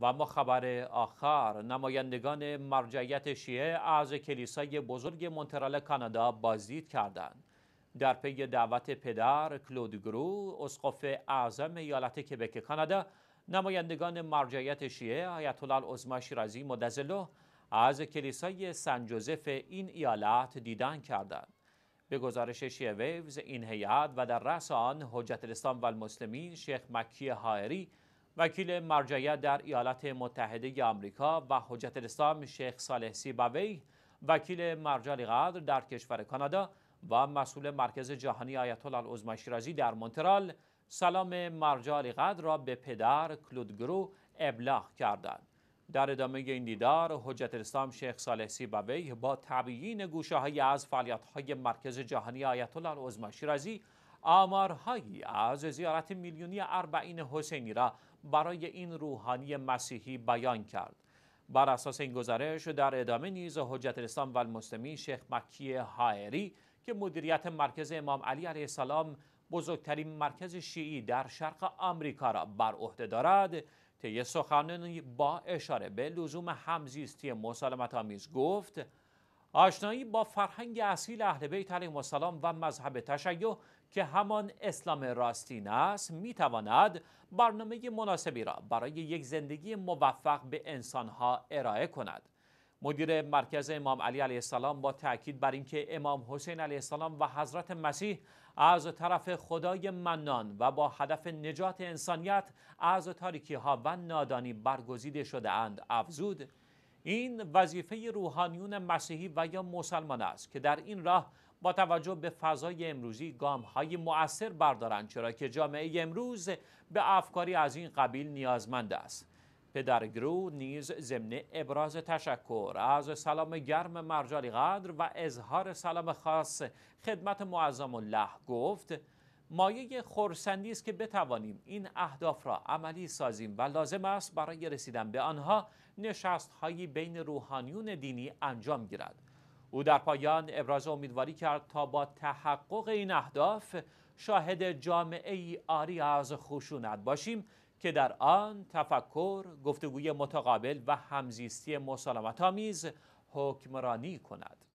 و اما خبر آخر نمایندگان مرجعیت شیعه از کلیسای بزرگ مونترال کانادا بازدید کردند در پی دعوت پدر کلود گرو اسقف اعظم ایالت کبک کانادا نمایندگان مرجعیت شیعه آیت الله عظما شیرازی مدزلو از کلیسای سن جوزف این ایالت دیدن کردند به گزارش شیعه ویوز این هیئت و در رأس آن حجت الاسلام و شیخ مکی حائری وکیل مرجعیت در ایالات متحده آمریکا و حجت الاسلام شیخ صالح سیباوی وکیل مرجع در کشور کانادا و مسئول مرکز جهانی آیت الله العظمی در مونترال سلام مرجع را به پدر کلودگرو ابلاغ کردند در ادامه این دیدار حجت الاسلام شیخ صالح سیبوی با تبیین گوشههایی از فعالیت های مرکز جهانی آیت الله العظمی شیرازی آمارهایی از زیارت میلیونی اربعین حسینی را برای این روحانی مسیحی بیان کرد بر اساس این گزارش در ادامه نیز حجت الاسلام و المسلمین شیخ مکی هایری که مدیریت مرکز امام علی علیه السلام بزرگترین مرکز شیعی در شرق آمریکا را بر عهده دارد طی سخنانی با اشاره به لزوم همزیستی مسالمت آمیز گفت آشنایی با فرهنگ اصیل اهل بیت علیهم السلام و مذهب تشیع که همان اسلام راستین است میتواند برنامه مناسبی را برای یک زندگی موفق به انسانها ارائه کند مدیر مرکز امام علی علیه السلام با تاکید بر اینکه امام حسین علیه السلام و حضرت مسیح از طرف خدای منان و با هدف نجات انسانیت از تاریکی ها و نادانی برگزیده شده اند افزود این وظیفه روحانیون مسیحی و یا مسلمان است که در این راه با توجه به فضای امروزی گام های مؤثر بردارند چرا که جامعه امروز به افکاری از این قبیل نیازمند است پدر گرو نیز ضمن ابراز تشکر از سلام گرم مرجالی قدر و اظهار سلام خاص خدمت معظم الله گفت مایه خورسندی است که بتوانیم این اهداف را عملی سازیم و لازم است برای رسیدن به آنها هایی بین روحانیون دینی انجام گیرد او در پایان ابراز امیدواری کرد تا با تحقق این اهداف شاهد جامعه ای آری از خشونت باشیم که در آن تفکر، گفتگوی متقابل و همزیستی مسالمت آمیز حکمرانی کند.